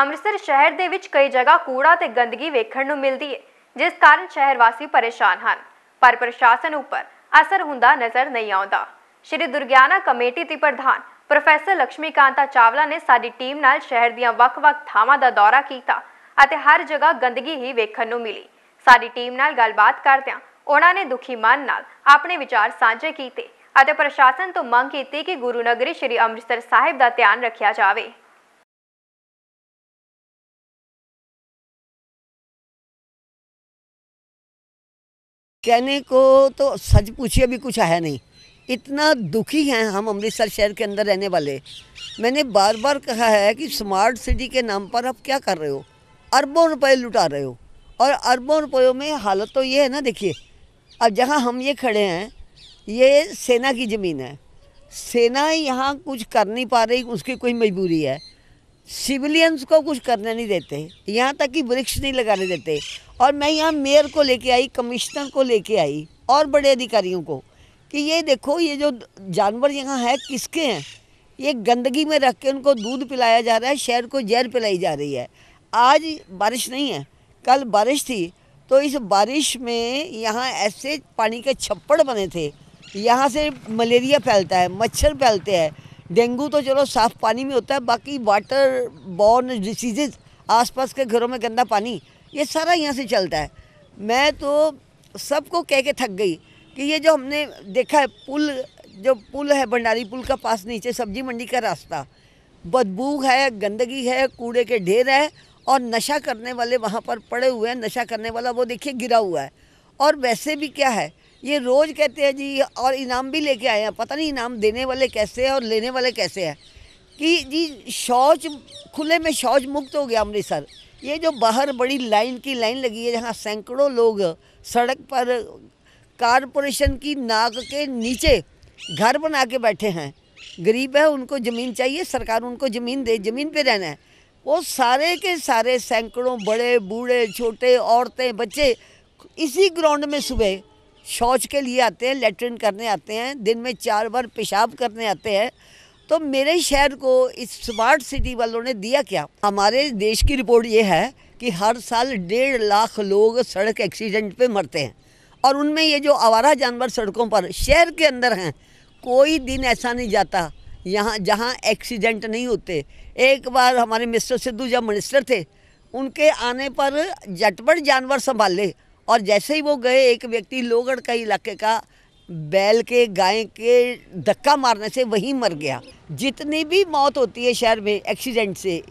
ਅੰਮ੍ਰਿਤਸਰ ਸ਼ਹਿਰ ਦੇ ਵਿੱਚ ਕਈ ਜਗ੍ਹਾ ਕੂੜਾ ਤੇ ਗੰਦਗੀ ਵੇਖਣ ਨੂੰ ਮਿਲਦੀ ਹੈ ਜਿਸ ਕਾਰਨ ਸ਼ਹਿਰ ਵਾਸੀ ਪਰੇਸ਼ਾਨ ਹਨ ਪਰ ਪ੍ਰਸ਼ਾਸਨ ਉੱਪਰ ਅਸਰ ਹੁੰਦਾ ਨਜ਼ਰ ਨਹੀਂ ਆਉਂਦਾ ਸ਼੍ਰੀ ਦੁਰਗਿਆਨਾ ਕਮੇਟੀ ਦੀ ਪ੍ਰਧਾਨ ਪ੍ਰੋਫੈਸਰ ਲక్ష్ਮੀ ਕਾਂਤਾ ਚਾਵਲਾ ਨੇ ਸਾਡੀ ਟੀਮ ਨਾਲ ਸ਼ਹਿਰ ਦੀਆਂ ਵੱਖ-ਵੱਖ ਥਾਵਾਂ ਦਾ ਦੌਰਾ ਕੀਤਾ ਅਤੇ ਹਰ ਜਗ੍ਹਾ ਗੰਦਗੀ ਹੀ ਵੇਖਣ ਨੂੰ ਮਿਲੀ ਸਾਡੀ ਟੀਮ ਨਾਲ ਗੱਲਬਾਤ ਕਰਦਿਆਂ ਉਹਨਾਂ ਨੇ ਦੁਖੀ ਮਨ ਨਾਲ ਆਪਣੇ ਵਿਚਾਰ ਸਾਂਝੇ ਕੀਤੇ ਅਤੇ ਪ੍ਰਸ਼ਾਸਨ ਤੋਂ ਮੰਗ ਕੀਤੀ ਕਿ ਗੁਰੂ ਨਗਰੀ ਸ਼੍ਰੀ ਅੰਮ੍ਰਿਤਸਰ ਸਾਹਿਬ ਦਾ ਧਿਆਨ ਰੱਖਿਆ ਜਾਵੇ कहने को तो सच पूछिए भी कुछ है नहीं इतना दुखी हैं हम अमृतसर शहर के अंदर रहने वाले मैंने बार बार कहा है कि स्मार्ट सिटी के नाम पर आप क्या कर रहे हो अरबों रुपए लुटा रहे हो और अरबों रुपयों में हालत तो ये है ना देखिए अब जहाँ हम ये खड़े हैं ये सेना की ज़मीन है सेना यहाँ कुछ कर नहीं पा रही उसकी कोई मजबूरी है सिविलियंस को कुछ करने नहीं देते यहाँ तक कि वृक्ष नहीं लगाने देते और मैं यहाँ मेयर को लेके आई कमिश्नर को लेके आई और बड़े अधिकारियों को कि ये देखो ये जो जानवर यहाँ है किसके हैं ये गंदगी में रख के उनको दूध पिलाया जा रहा है शहर को जहर पिलाई जा रही है आज बारिश नहीं है कल बारिश थी तो इस बारिश में यहाँ ऐसे पानी के छप्पड़ बने थे यहाँ से मलेरिया फैलता है मच्छर फैलते हैं डेंगू तो चलो साफ़ पानी में होता है बाकी वाटर बॉर्न डिसीजेज आसपास के घरों में गंदा पानी ये सारा यहाँ से चलता है मैं तो सबको कह के थक गई कि ये जो हमने देखा है पुल जो पुल है भंडारी पुल का पास नीचे सब्जी मंडी का रास्ता बदबू है गंदगी है कूड़े के ढेर है और नशा करने वाले वहाँ पर पड़े हुए हैं नशा करने वाला वो देखिए गिरा हुआ है और वैसे भी क्या है ये रोज़ कहते हैं जी और इनाम भी लेके आए हैं पता नहीं इनाम देने वाले कैसे हैं और लेने वाले कैसे हैं कि जी शौच खुले में शौच मुक्त हो गया अमृतसर ये जो बाहर बड़ी लाइन की लाइन लगी है जहाँ सैकड़ों लोग सड़क पर कारपोरेशन की नाक के नीचे घर बना के बैठे हैं गरीब है उनको ज़मीन चाहिए सरकार उनको ज़मीन दे ज़मीन पे रहना है वो सारे के सारे सैकड़ों बड़े बूढ़े छोटे औरतें बच्चे इसी ग्राउंड में सुबह शौच के लिए आते हैं लेटरिन करने आते हैं दिन में चार बार पेशाब करने आते हैं तो मेरे शहर को इस स्मार्ट सिटी वालों ने दिया क्या हमारे देश की रिपोर्ट ये है कि हर साल डेढ़ लाख लोग सड़क एक्सीडेंट पे मरते हैं और उनमें ये जो आवारा जानवर सड़कों पर शहर के अंदर हैं कोई दिन ऐसा नहीं जाता यहाँ जहाँ एक्सीडेंट नहीं होते एक बार हमारे मिस्टर सिद्धू जब मिनिस्टर थे उनके आने पर झटपट जानवर संभाले और जैसे ही वो गए एक व्यक्ति लोगढ़ का इलाके का बैल के गाय के धक्का मारने से वहीं मर गया जितनी भी मौत होती है शहर में एक्सीडेंट से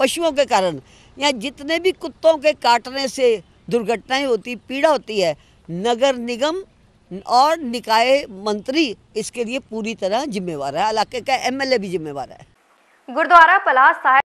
पशुओं के कारण या जितने भी कुत्तों के काटने से दुर्घटनाएं होती पीड़ा होती है नगर निगम और निकाय मंत्री इसके लिए पूरी तरह जिम्मेवार है इलाके का एमएलए भी जिम्मेवार है गुरुद्वारा पलास